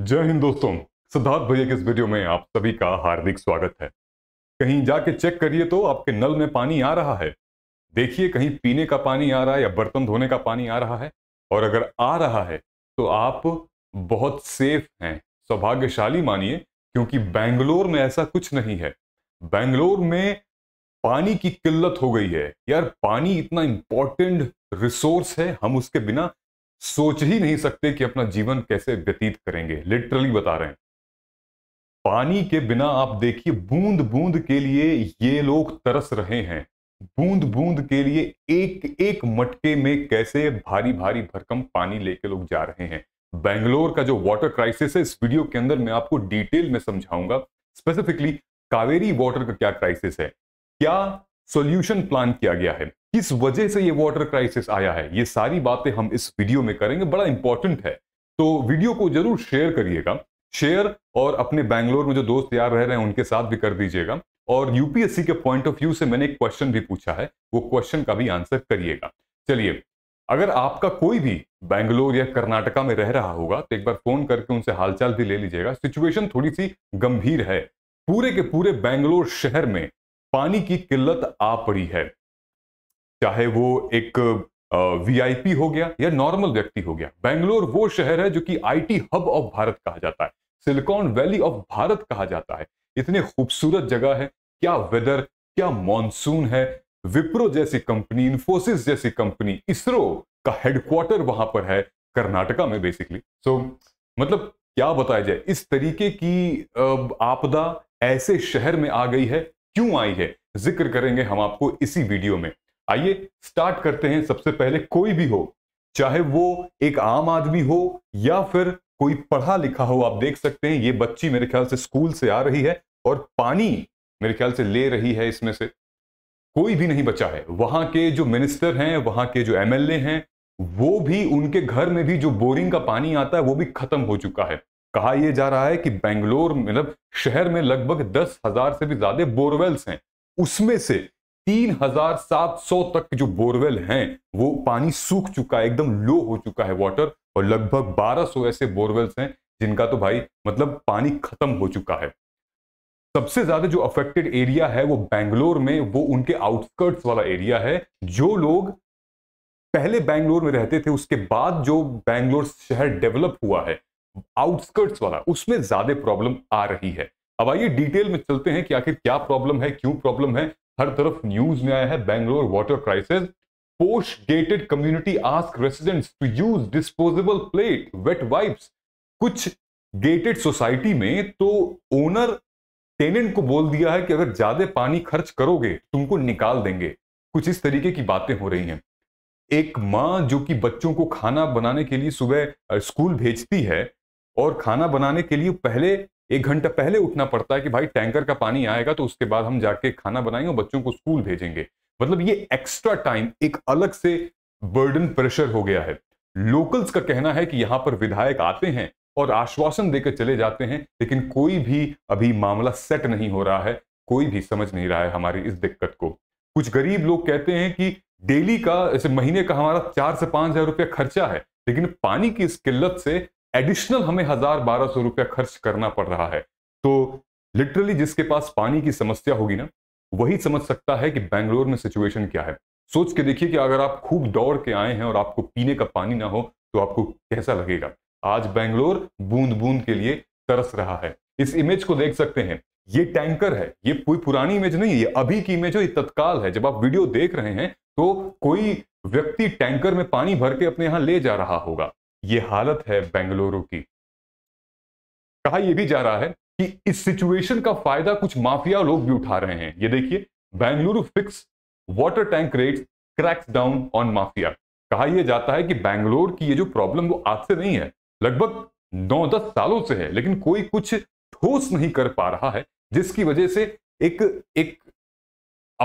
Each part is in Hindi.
जय हिंद दोस्तों सिद्धार्थ भैया के इस वीडियो में आप सभी का हार्दिक स्वागत है कहीं जाके चेक करिए तो आपके नल में पानी आ रहा है देखिए कहीं पीने का पानी आ रहा है या बर्तन धोने का पानी आ रहा है और अगर आ रहा है तो आप बहुत सेफ हैं सौभाग्यशाली मानिए क्योंकि बैंगलोर में ऐसा कुछ नहीं है बैंगलोर में पानी की किल्लत हो गई है यार पानी इतना इंपॉर्टेंट रिसोर्स है हम उसके बिना सोच ही नहीं सकते कि अपना जीवन कैसे व्यतीत करेंगे लिटरली बता रहे हैं पानी के बिना आप देखिए बूंद बूंद के लिए ये लोग तरस रहे हैं बूंद बूंद के लिए एक एक मटके में कैसे भारी भारी भरकम पानी लेके लोग जा रहे हैं बेंगलोर का जो वाटर क्राइसिस है इस वीडियो के अंदर मैं आपको डिटेल में समझाऊंगा स्पेसिफिकली कावेरी वाटर का क्या क्राइसिस है क्या सॉल्यूशन प्लान किया गया है किस वजह से ये वाटर क्राइसिस आया है ये सारी बातें हम इस वीडियो में करेंगे बड़ा इंपॉर्टेंट है तो वीडियो को जरूर शेयर करिएगा शेयर और अपने बैंगलोर में जो दोस्त यार रह रहे हैं उनके साथ भी कर दीजिएगा और यूपीएससी के पॉइंट ऑफ व्यू से मैंने एक क्वेश्चन भी पूछा है वो क्वेश्चन का भी आंसर करिएगा चलिए अगर आपका कोई भी बैंगलोर या कर्नाटका में रह रहा होगा तो एक बार फोन करके उनसे हालचाल भी ले लीजिएगा सिचुएशन थोड़ी सी गंभीर है पूरे के पूरे बैंगलोर शहर में पानी की किल्लत आ पड़ी है चाहे वो एक वीआईपी हो गया या नॉर्मल व्यक्ति हो गया बेंगलोर वो शहर है जो कि आईटी हब ऑफ भारत कहा जाता है सिलिकॉन वैली ऑफ भारत कहा जाता है इतने खूबसूरत जगह है क्या वेदर क्या मॉनसून है विप्रो जैसी कंपनी इन्फोसिस जैसी कंपनी इसरो का हेडक्वार्टर वहां पर है कर्नाटका में बेसिकली सो so, मतलब क्या बताया जाए इस तरीके की आपदा ऐसे शहर में आ गई है क्यों आई है जिक्र करेंगे हम आपको इसी वीडियो में आइए स्टार्ट करते हैं सबसे पहले कोई भी हो चाहे वो एक आम आदमी हो या फिर कोई पढ़ा लिखा हो आप देख सकते हैं ये बच्ची मेरे ख्याल से स्कूल से आ रही है और पानी मेरे ख्याल से ले रही है इसमें से कोई भी नहीं बचा है वहां के जो मिनिस्टर हैं वहां के जो एमएलए हैं वो भी उनके घर में भी जो बोरिंग का पानी आता है वो भी खत्म हो चुका है कहा यह जा रहा है कि बेंगलोर मतलब शहर में लगभग दस हजार से भी ज्यादा बोरवेल्स हैं उसमें से तीन हजार सात सौ तक जो बोरवेल हैं वो पानी सूख चुका है एकदम लो हो चुका है वाटर और लगभग बारह सौ ऐसे बोरवेल्स हैं जिनका तो भाई मतलब पानी खत्म हो चुका है सबसे ज्यादा जो अफेक्टेड एरिया है वो बैंगलोर में वो उनके आउटस्कर्ट्स वाला एरिया है जो लोग पहले बैंगलोर में रहते थे उसके बाद जो बैंगलोर शहर डेवलप हुआ है आउटस्कर्ट्स वाला उसमें ज्यादा प्रॉब्लम आ रही है अब आइए डिटेल में चलते हैं कि आखिर क्या प्रॉब्लम है क्यों प्रॉब्लम है हर तरफ न्यूज में आया है Bangalore water crisis post gated community ask residents to use disposable plate wet wipes कुछ गेटेड सोसाइटी में तो ओनर टेनेंट को बोल दिया है कि अगर ज्यादा पानी खर्च करोगे तुमको निकाल देंगे कुछ इस तरीके की बातें हो रही हैं एक माँ जो कि बच्चों को खाना बनाने के लिए सुबह स्कूल भेजती है और खाना बनाने के लिए पहले एक घंटा पहले उठना पड़ता है कि भाई टैंकर का पानी आएगा तो उसके बाद हम जाके खाना बनाएंगे और बच्चों को स्कूल भेजेंगे मतलब ये एक्स्ट्रा टाइम एक अलग से बर्डन प्रेशर हो गया है लोकल्स का कहना है कि यहां पर विधायक आते हैं और आश्वासन देकर चले जाते हैं लेकिन कोई भी अभी मामला सेट नहीं हो रहा है कोई भी समझ नहीं रहा है हमारी इस दिक्कत को कुछ गरीब लोग कहते हैं कि डेली का ऐसे महीने का हमारा चार से पांच हजार रुपया खर्चा है लेकिन पानी की इस किल्लत से एडिशनल हमें हजार बारह सौ रुपया खर्च करना पड़ रहा है तो लिटरली जिसके पास पानी की समस्या होगी ना वही समझ सकता है कि बैंगलोर में सिचुएशन क्या है सोच के देखिए कि अगर आप खूब दौड़ के आए हैं और आपको पीने का पानी ना हो तो आपको कैसा लगेगा आज बैंगलोर बूंद बूंद के लिए तरस रहा है इस इमेज को देख सकते हैं ये टैंकर है ये कोई पुरानी इमेज नहीं है ये अभी की इमेज है ये तत्काल है जब आप वीडियो देख रहे हैं तो कोई व्यक्ति टैंकर में पानी भर के अपने यहां ले जा रहा होगा ये हालत है बेंगलुरु की कहा यह भी जा रहा है कि इस सिचुएशन का फायदा कुछ माफिया लोग भी उठा रहे हैं ये देखिए Bengaluru fix water tank rate cracks down on mafia कहा यह जाता है कि बेंगलोर की ये जो प्रॉब्लम वो आज से नहीं है लगभग नौ दस सालों से है लेकिन कोई कुछ ठोस नहीं कर पा रहा है जिसकी वजह से एक एक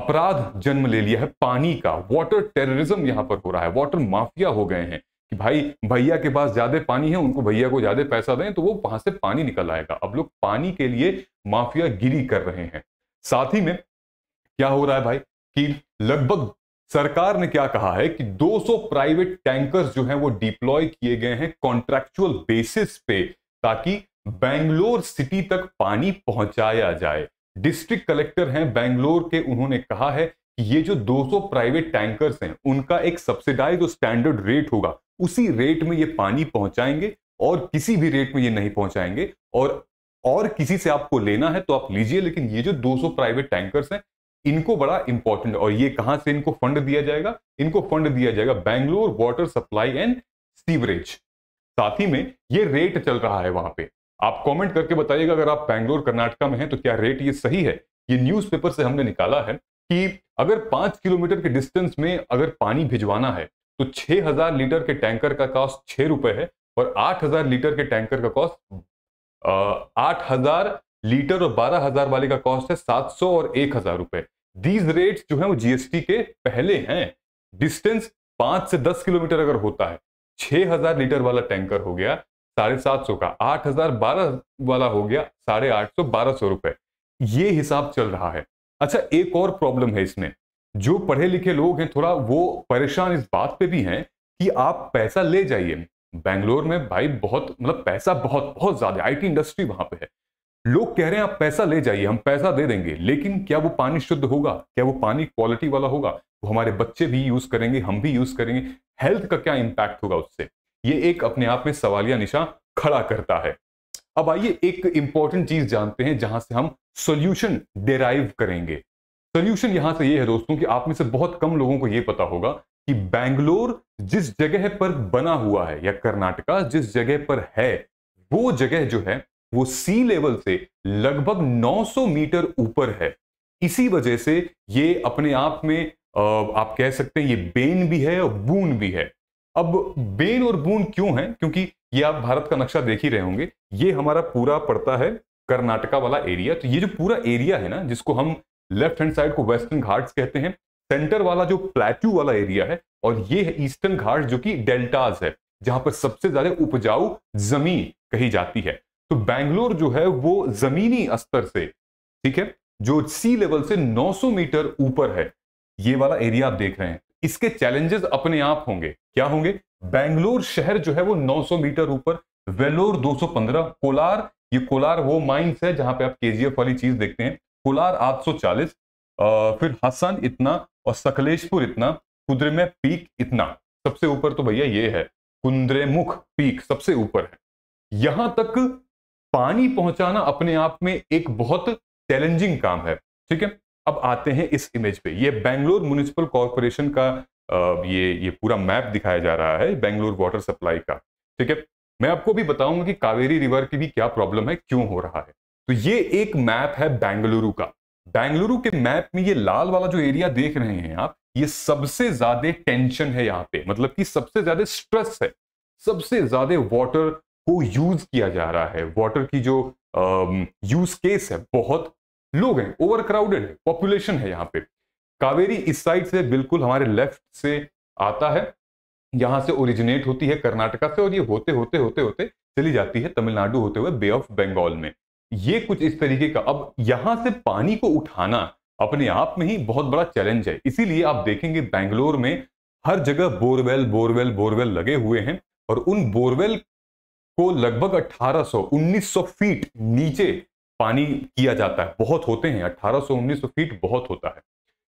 अपराध जन्म ले लिया है पानी का वाटर टेररिज्म यहां पर हो रहा है वाटर माफिया हो गए हैं भाई भैया के पास ज्यादा पानी है उनको भैया को ज्यादा पैसा दें तो वो वहां से पानी निकल आएगा अब लोग पानी के लिए माफिया गिरी कर रहे हैं साथ ही में क्या हो रहा है भाई कि लगभग सरकार ने क्या कहा है कि 200 प्राइवेट टैंकर्स जो हैं वो डिप्लॉय किए गए हैं कॉन्ट्रेक्चुअल बेसिस पे ताकि बैंगलोर सिटी तक पानी पहुंचाया जाए डिस्ट्रिक्ट कलेक्टर हैं बैंगलोर के उन्होंने कहा है कि ये जो 200 प्राइवेट टैंकर्स हैं उनका एक सब्सिडाइज स्टैंडर्ड रेट होगा उसी रेट में ये पानी पहुंचाएंगे और किसी भी रेट में ये नहीं पहुंचाएंगे और और किसी से आपको लेना है तो आप लीजिए लेकिन ये जो 200 प्राइवेट टैंकर्स हैं इनको बड़ा इंपॉर्टेंट और ये कहां से इनको फंड दिया जाएगा इनको फंड दिया जाएगा Bangalore water supply and sewerage साथ ही में ये रेट चल रहा है वहां पे आप कमेंट करके बताइएगा अगर आप बैंगलोर कर्नाटका में हैं तो क्या रेट ये सही है ये न्यूज से हमने निकाला है कि अगर पांच किलोमीटर के डिस्टेंस में अगर पानी भिजवाना है तो 6000 लीटर के टैंकर का कॉस्ट छह रुपए है और 8000 लीटर के टैंकर का कॉस्ट आठ हजार लीटर और बारह हजार वाले का कॉस्ट है सात सौ और एक हजार रुपए दीज रेट्स जो है वो जीएसटी के पहले हैं डिस्टेंस पांच से दस किलोमीटर अगर होता है छह हजार लीटर वाला टैंकर हो गया साढ़े सात सौ का आठ हजार बारह वाला हो गया साढ़े आठ सौ बारह सौ रुपए ये हिसाब चल रहा है अच्छा एक और प्रॉब्लम है इसमें जो पढ़े लिखे लोग हैं थोड़ा वो परेशान इस बात पे भी हैं कि आप पैसा ले जाइए बैंगलोर में भाई बहुत मतलब पैसा बहुत बहुत ज्यादा आईटी इंडस्ट्री वहां पे है लोग कह रहे हैं आप पैसा ले जाइए हम पैसा दे देंगे लेकिन क्या वो पानी शुद्ध होगा क्या वो पानी क्वालिटी वाला होगा वो हमारे बच्चे भी यूज करेंगे हम भी यूज करेंगे हेल्थ का क्या इंपैक्ट होगा उससे ये एक अपने आप में सवालिया निशा खड़ा करता है अब आइए एक इंपॉर्टेंट चीज जानते हैं जहां से हम सोल्यूशन डेराइव करेंगे सोल्यूशन यहां से ये है दोस्तों कि आप में से बहुत कम लोगों को ये पता होगा कि बैंगलोर जिस जगह पर बना हुआ है या कर्नाटका जिस जगह पर है वो जगह जो है वो सी लेवल से लगभग 900 मीटर ऊपर है इसी वजह से ये अपने आप में आप कह सकते हैं ये बेन भी है और बून भी है अब बेन और बून क्यों है क्योंकि ये आप भारत का नक्शा देख ही रहे होंगे ये हमारा पूरा पड़ता है कर्नाटका वाला एरिया तो ये जो पूरा एरिया है ना जिसको हम लेफ्ट हैंड साइड को वेस्टर्न घाट्स कहते हैं सेंटर वाला जो प्लेट्यू वाला एरिया है और ये है ईस्टर्न घाट जो कि डेल्टाज है जहां पर सबसे ज्यादा उपजाऊ जमीन कही जाती है तो बैंगलोर जो है वो जमीनी स्तर से ठीक है जो सी लेवल से 900 मीटर ऊपर है ये वाला एरिया आप देख रहे हैं इसके चैलेंजेस अपने आप होंगे क्या होंगे बैंगलोर शहर जो है वो 900 मीटर ऊपर वेलोर 215 कोलार ये कोलार वो माइंस है जहां पे आप केजीएफ वाली चीज देखते हैं कोलार 840 चालीस फिर हसन इतना और सकलेशपुर इतना कुद्रे में पीक इतना सबसे ऊपर तो भैया ये है कुंद्रेमुख पीक सबसे ऊपर है यहां तक पानी पहुंचाना अपने आप में एक बहुत चैलेंजिंग काम है ठीक है अब आते हैं इस इमेज पे ये बेंगलोर म्यूनिसिपल कॉरपोरेशन का ये ये पूरा मैप दिखाया जा रहा है बेंगलोर वाटर सप्लाई का ठीक है मैं आपको भी बताऊंगा कि कावेरी रिवर की भी क्या प्रॉब्लम है क्यों हो रहा है तो ये एक मैप है बेंगलुरु का बेंगलुरु के मैप में ये लाल वाला जो एरिया देख रहे हैं आप ये सबसे ज्यादा टेंशन है यहाँ पे मतलब कि सबसे ज्यादा स्ट्रेस है सबसे ज्यादा वाटर को यूज किया जा रहा है वाटर की जो यूज केस है बहुत लोग हैं ओवर क्राउडेड है पॉपुलेशन है यहाँ पे कावेरी इस साइड से बिल्कुल हमारे लेफ्ट से आता है यहां से ओरिजिनेट होती है कर्नाटका से और ये होते होते होते होते चली जाती है तमिलनाडु होते हुए बे ऑफ बंगाल में ये कुछ इस तरीके का अब यहां से पानी को उठाना अपने आप में ही बहुत बड़ा चैलेंज है इसीलिए आप देखेंगे बैंगलोर में हर जगह बोरवेल बोरवेल बोरवेल लगे हुए हैं और उन बोरवेल को लगभग 1800 1900 फीट नीचे पानी किया जाता है बहुत होते हैं 1800 1900 फीट बहुत होता है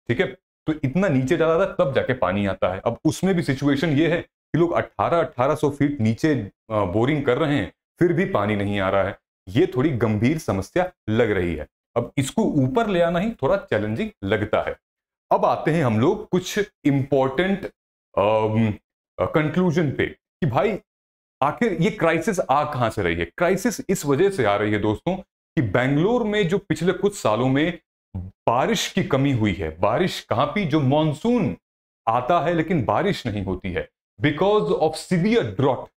ठीक है तो इतना नीचे जाता था तब जाके पानी आता है अब उसमें भी सिचुएशन ये है कि लोग 18 1800 फीट नीचे बोरिंग कर रहे हैं फिर भी पानी नहीं आ रहा है ये थोड़ी गंभीर समस्या लग रही है अब इसको ऊपर ले आना ही थोड़ा चैलेंजिंग लगता है अब आते हैं हम लोग कुछ इंपॉर्टेंट कंक्लूजन पे कि भाई आखिर ये क्राइसिस आ कहां से रही है क्राइसिस इस वजह से आ रही है दोस्तों कि बेंगलोर में जो पिछले कुछ सालों में बारिश की कमी हुई है बारिश कहां पर जो मानसून आता है लेकिन बारिश नहीं होती है बिकॉज ऑफ सिवियर ड्रॉट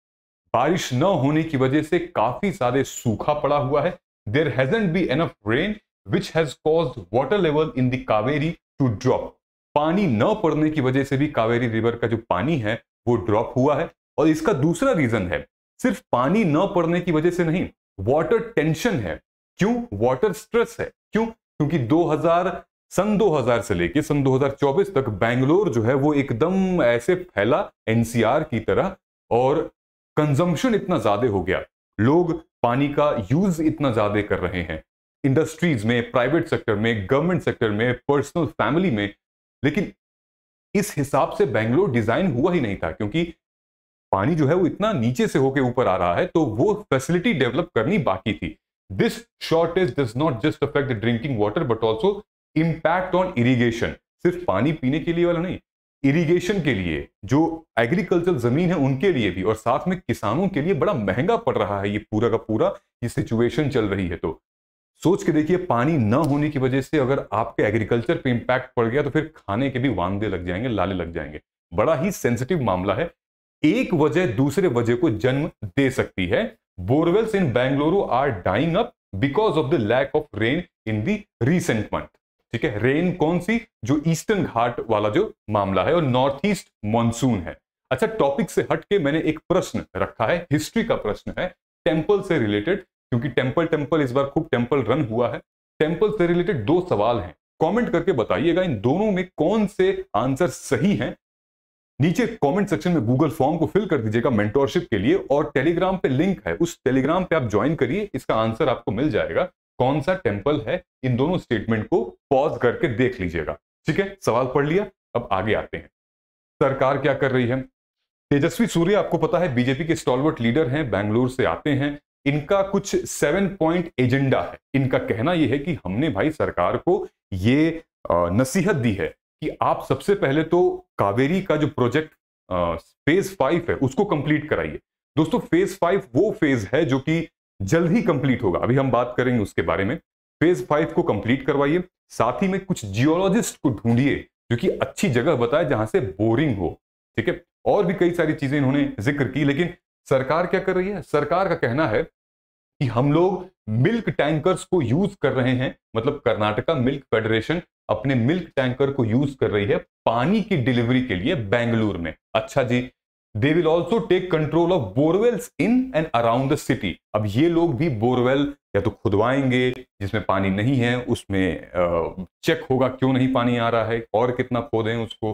बारिश न होने की वजह से काफी सारे सूखा पड़ा हुआ है there hasn't be enough rain which has cause water level in the Kaveri to drop पानी न पड़ने की वजह से भी कावेरी रिवर का जो पानी है वो ड्रॉप हुआ है और इसका दूसरा रीजन है सिर्फ पानी न पड़ने की वजह से नहीं वाटर टेंशन है क्यों वाटर स्ट्रेस है क्यों क्योंकि 2000 सन 2000 से लेके सन 2024 तक बैंगलोर जो है वो एकदम ऐसे फैला एनसीआर की तरह और कंजम्पशन इतना ज्यादा हो गया लोग पानी का यूज इतना ज्यादा कर रहे हैं इंडस्ट्रीज में प्राइवेट सेक्टर में गवर्नमेंट सेक्टर में पर्सनल फैमिली में लेकिन इस हिसाब से बेंगलोर डिजाइन हुआ ही नहीं था क्योंकि पानी जो है वो इतना नीचे से होके ऊपर आ रहा है तो वो फैसिलिटी डेवलप करनी बाकी थी this shortage does not just affect drinking water but also impact on irrigation सिर्फ पानी पीने के लिए वाला नहीं इरिगेशन के लिए जो एग्रीकल्चर जमीन है उनके लिए भी और साथ में किसानों के लिए बड़ा महंगा पड़ रहा है ये पूरा का पूरा ये सिचुएशन चल रही है तो सोच के देखिए पानी न होने की वजह से अगर आपके एग्रीकल्चर पे इम्पैक्ट पड़ गया तो फिर खाने के भी वांदे लग जाएंगे लाले लग जाएंगे बड़ा ही सेंसिटिव मामला है एक वजह दूसरे वजह को जन्म दे सकती है borewells in Bengaluru are dying up because of the lack of rain in the recent month ठीक है रेन कौन सी जो ईस्टर्न घाट वाला जो मामला है और नॉर्थ ईस्ट मॉनसून है अच्छा टॉपिक से हट के मैंने एक प्रश्न रखा है हिस्ट्री का प्रश्न है टेम्पल से रिलेटेड क्योंकि टेम्पल टेम्पल इस बार खूब टेम्पल रन हुआ है टेम्पल से रिलेटेड दो सवाल हैं कमेंट करके बताइएगा इन दोनों में कौन से आंसर सही हैं नीचे कमेंट सेक्शन में गूगल फॉर्म को फिल कर दीजिएगा मेंटोरशिप के लिए और टेलीग्राम पे लिंक है उस टेलीग्राम पे आप ज्वाइन करिए इसका आंसर आपको मिल जाएगा कौन सा टेम्पल है इन दोनों स्टेटमेंट को पॉज करके देख लीजिएगा ठीक है सवाल पढ़ लिया अब आगे आते हैं सरकार क्या कर रही है तेजस्वी सूर्य आपको पता है बीजेपी के स्टॉलवर्ट लीडर हैं बैंगलोर से आते हैं इनका कुछ सेवन पॉइंट एजेंडा है इनका कहना यह है कि हमने भाई सरकार को ये नसीहत दी है कि आप सबसे पहले तो कावेरी का जो प्रोजेक्ट फेज फाइव है उसको कंप्लीट कराइए दोस्तों फेज फाइव वो फेज है जो कि जल्द ही कंप्लीट होगा अभी हम बात करेंगे उसके बारे में फेज फाइव को कंप्लीट करवाइए साथ ही में कुछ जियोलॉजिस्ट को ढूंढिए जो कि अच्छी जगह बताए जहां से बोरिंग हो ठीक है और भी कई सारी चीजें इन्होंने जिक्र की लेकिन सरकार क्या कर रही है सरकार का कहना है कि हम लोग मिल्क टैंकर्स को यूज कर रहे हैं मतलब कर्नाटका मिल्क फेडरेशन अपने मिल्क टैंकर को यूज कर रही है पानी की डिलीवरी के लिए बेंगलुरु में अच्छा जी they will also take control of borewells in and around the city अब ये लोग भी बोरवेल या तो खुदवाएंगे जिसमें पानी नहीं है उसमें चेक होगा क्यों नहीं पानी आ रहा है और कितना खोदें उसको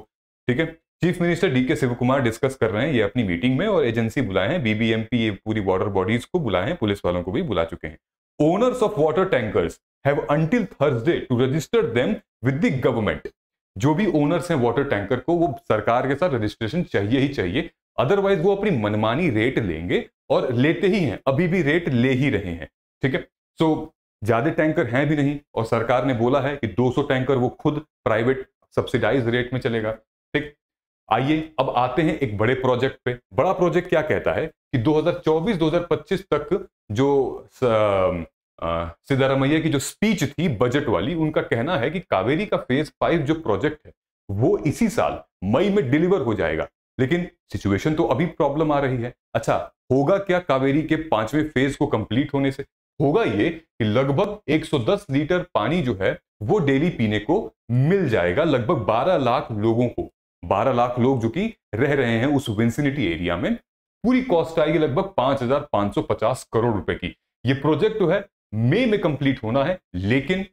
ठीक है चीफ मिनिस्टर डी के शिव कुमार डिस्कस कर रहे हैं ये अपनी मीटिंग में और एजेंसी बुलाए हैं बीबीएमपी ये पूरी बॉर्डर बॉडीज को बुलाए हैं पुलिस वालों को भी बुला चुके हैं owners of water tankers have until Thursday to register them with the government जो भी ओनर्स हैं वाटर टैंकर को वो सरकार के साथ रजिस्ट्रेशन चाहिए ही चाहिए अदरवाइज वो अपनी मनमानी रेट लेंगे और लेते ही हैं अभी भी रेट ले ही रहे हैं ठीक है सो so, ज्यादा टैंकर हैं भी नहीं और सरकार ने बोला है कि 200 टैंकर वो खुद प्राइवेट सब्सिडाइज रेट में चलेगा ठीक आइए अब आते हैं एक बड़े प्रोजेक्ट पे बड़ा प्रोजेक्ट क्या कहता है कि 2024-2025 तक जो सिद्धारमैया की जो स्पीच थी बजट वाली उनका कहना है कि कावेरी का फेज फाइव जो प्रोजेक्ट है वो इसी साल मई में डिलीवर हो जाएगा लेकिन सिचुएशन तो अभी प्रॉब्लम आ रही है अच्छा होगा क्या कावेरी के पांचवें फेज को कंप्लीट होने से होगा ये कि लगभग 110 लीटर पानी जो है वो डेली पीने को मिल जाएगा लगभग 12 लाख लोगों को 12 लाख लोग जो कि रह रहे हैं उस विंसिनिटी एरिया में पूरी कॉस्ट आएगी लगभग 5,550 करोड़ रुपए की ये प्रोजेक्ट जो है मई में कंप्लीट होना है लेकिन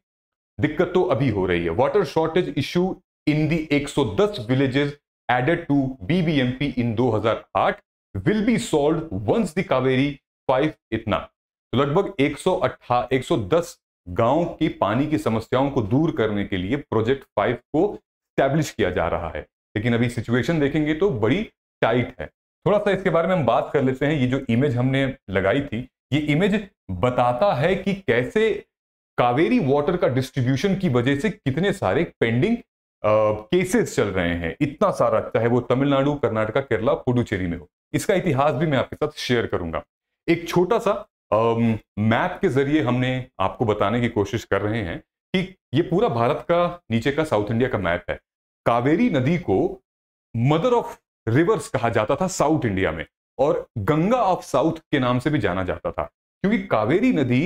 दिक्कत तो अभी हो रही है water shortage issue in the दस villages added to BBMP in 2008 will be solved once the Kaveri 5 itna. तो लगभग 108 110 गांव की पानी की समस्याओं को दूर करने के लिए प्रोजेक्ट 5 को स्टैब्लिश किया जा रहा है लेकिन अभी सिचुएशन देखेंगे तो बड़ी टाइट है थोड़ा सा इसके बारे में हम बात कर लेते हैं ये जो इमेज हमने लगाई थी ये इमेज बताता है कि कैसे कावेरी वाटर का डिस्ट्रीब्यूशन की वजह से कितने सारे पेंडिंग केसेस चल रहे हैं इतना सारा चाहे वो तमिलनाडु कर्नाटका केरला पुडुचेरी में हो इसका इतिहास भी मैं आपके साथ शेयर करूंगा एक छोटा सा मैप के जरिए हमने आपको बताने की कोशिश कर रहे हैं कि ये पूरा भारत का नीचे का साउथ इंडिया का मैप है कावेरी नदी को मदर ऑफ रिवर्स कहा जाता था साउथ इंडिया में और गंगा ऑफ साउथ के नाम से भी जाना जाता था क्योंकि कावेरी नदी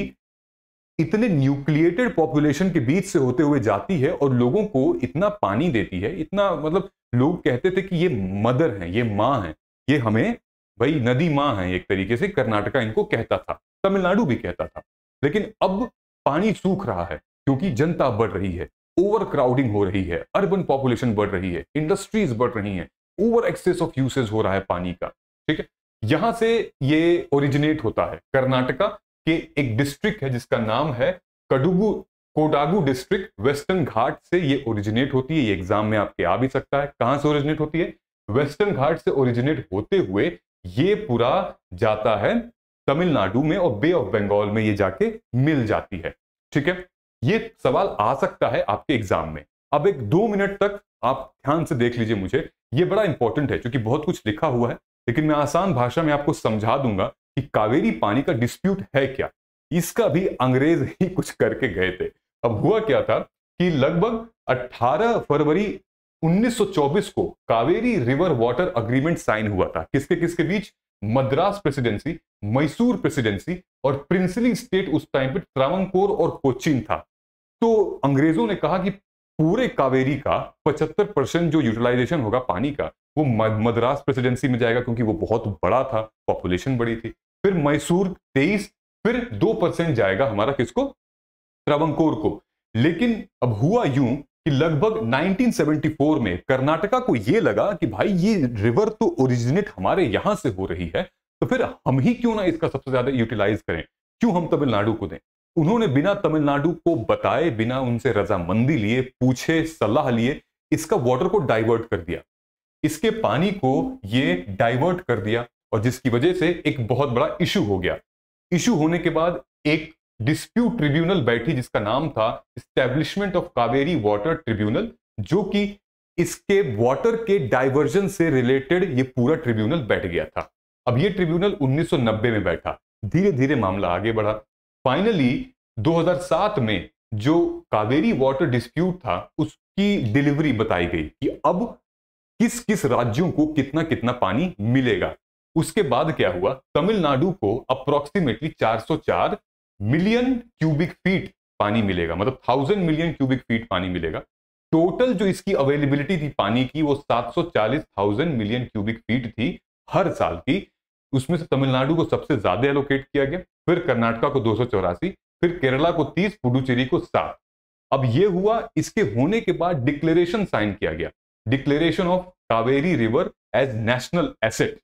इतने न्यूक्लिएटेड पॉपुलेशन के बीच से होते हुए जाती है और लोगों को इतना पानी देती है इतना मतलब लोग कहते थे कि ये मदर हैं ये माँ हैं ये हमें भाई नदी माँ हैं एक तरीके से कर्नाटका इनको कहता था तमिलनाडु भी कहता था लेकिन अब पानी सूख रहा है क्योंकि जनता बढ़ रही है ओवर क्राउडिंग हो रही है अर्बन पॉपुलेशन बढ़ रही है इंडस्ट्रीज बढ़ रही हैं ओवर एक्सेस ऑफ यूसेज हो रहा है पानी का ठीक है यहां से ये ओरिजिनेट होता है कर्नाटका के एक डिस्ट्रिक्ट है जिसका नाम है कडुगु कोडागु डिस्ट्रिक्ट वेस्टर्न घाट से ये ओरिजिनेट होती है ये एग्जाम में आपके आ भी सकता है कहां से ओरिजिनेट होती है वेस्टर्न घाट से ओरिजिनेट होते हुए ये पूरा जाता है तमिलनाडु में और बे ऑफ बंगाल में ये जाके मिल जाती है ठीक है ये सवाल आ सकता है आपके एग्जाम में अब एक दो मिनट तक आप ध्यान से देख लीजिए मुझे ये बड़ा इंपॉर्टेंट है क्योंकि बहुत कुछ लिखा हुआ है लेकिन मैं आसान भाषा में आपको समझा दूंगा कि कावेरी पानी का डिस्प्यूट है क्या इसका भी अंग्रेज ही कुछ करके गए थे अब हुआ क्या था कि लगभग 18 फरवरी 1924 को Kaveri river water agreement sign हुआ था किसके किसके बीच मद्रास प्रेसिडेंसी मैसूर प्रेसिडेंसी और प्रिंसली स्टेट उस टाइम पे त्रावणकोर और कोचिन था तो अंग्रेजों ने कहा कि पूरे कावेरी का 75 परसेंट जो यूटिलाइजेशन होगा पानी का वो मद्रास प्रेसिडेंसी में जाएगा क्योंकि वो बहुत बड़ा था पॉपुलेशन बड़ी थी फिर मैसूर तेईस फिर दो परसेंट जाएगा हमारा किसको त्रावंकोर को लेकिन अब हुआ यूं कि लगभग 1974 में कर्नाटका को यह लगा कि भाई ये रिवर तो ओरिजिनेट हमारे यहां से हो रही है तो फिर हम ही क्यों ना इसका सबसे ज्यादा यूटिलाइज करें क्यों हम तमिलनाडु को दें उन्होंने बिना तमिलनाडु को बताए बिना उनसे रजामंदी लिए पूछे सलाह लिए इसका वाटर को डाइवर्ट कर दिया इसके पानी को ये डाइवर्ट कर दिया और जिसकी वजह से एक बहुत बड़ा इशू हो गया इशू होने के बाद एक डिस्प्यूट ट्रिब्यूनल बैठी जिसका नाम था establishment of Kaveri water tribunal जो कि इसके वाटर के डाइवर्जन से रिलेटेड ये पूरा ट्रिब्यूनल बैठ गया था अब ये ट्रिब्यूनल 1990 में बैठा धीरे धीरे मामला आगे बढ़ा फाइनली 2007 में जो कावेरी वाटर डिस्प्यूट था उसकी डिलीवरी बताई गई कि अब किस किस राज्यों को कितना कितना पानी मिलेगा उसके बाद क्या हुआ तमिलनाडु को अप्रोक्सीमेटली 404 मिलियन क्यूबिक फीट पानी मिलेगा मतलब थाउजेंड मिलियन क्यूबिक फीट पानी मिलेगा टोटल जो इसकी अवेलेबिलिटी थी पानी की वो 740,000 मिलियन क्यूबिक फीट थी हर साल की उसमें से तमिलनाडु को सबसे ज्यादा एलोकेट किया गया फिर कर्नाटका को दो फिर केरला को 30 पुडुचेरी को सात अब ये हुआ इसके होने के बाद डिक्लेरेशन साइन किया गया declaration of Kaveri river as national asset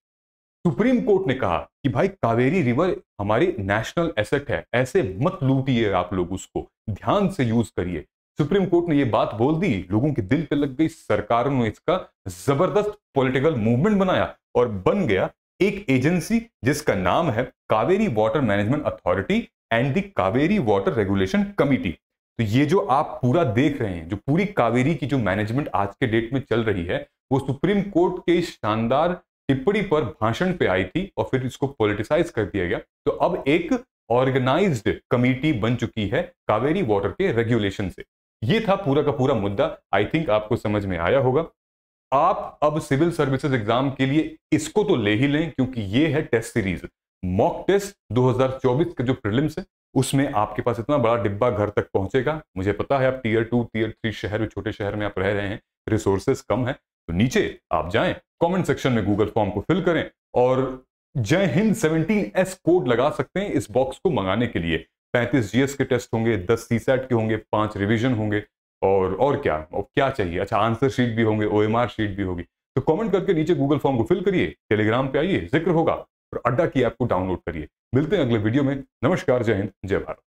supreme court ने कहा कि भाई कावेरी रिवर हमारे नेशनल एसेट है ऐसे मत लूटिए आप लोग उसको ध्यान से यूज करिए सुप्रीम कोर्ट ने यह बात बोल दी लोगों के दिल पे लग गई सरकारों ने इसका जबरदस्त पॉलिटिकल मूवमेंट बनाया और बन गया एक एजेंसी जिसका नाम है Kaveri water management authority and the Kaveri water regulation committee तो ये जो आप पूरा देख रहे हैं जो पूरी कावेरी की जो मैनेजमेंट आज के डेट में चल रही है वो सुप्रीम कोर्ट के शानदार टिप्पणी पर भाषण पे आई थी और फिर इसको पॉलिटिसाइज कर दिया गया तो अब एक ऑर्गेनाइज्ड कमेटी बन चुकी है कावेरी वाटर के रेगुलेशन से ये था पूरा का पूरा मुद्दा आई थिंक आपको समझ में आया होगा आप अब सिविल सर्विसेज एग्जाम के लिए इसको तो ले ही लें क्योंकि ये है टेस्ट सीरीज मॉक टेस्ट 2024 के जो प्रिलिम्स है उसमें आपके पास इतना बड़ा डिब्बा घर तक पहुंचेगा मुझे पता है आप टीयर टू टीयर थ्री शहर छोटे शहर में आप रह रहे हैं रिसोर्सेस कम है तो नीचे आप जाएं कमेंट सेक्शन में गूगल फॉर्म को फिल करें और जय हिंद 17S कोड लगा सकते हैं इस बॉक्स को मंगाने के लिए 35 जीएस के टेस्ट होंगे 10 सैट के होंगे पांच रिवीजन होंगे और और क्या और क्या चाहिए अच्छा आंसर शीट भी होंगे ओएमआर शीट भी होगी तो कमेंट करके नीचे गूगल फॉर्म को फिल करिए टेलीग्राम पे आइए जिक्र होगा और अड्डा की ऐप को डाउनलोड करिए मिलते हैं अगले वीडियो में नमस्कार जय हिंद जय भारत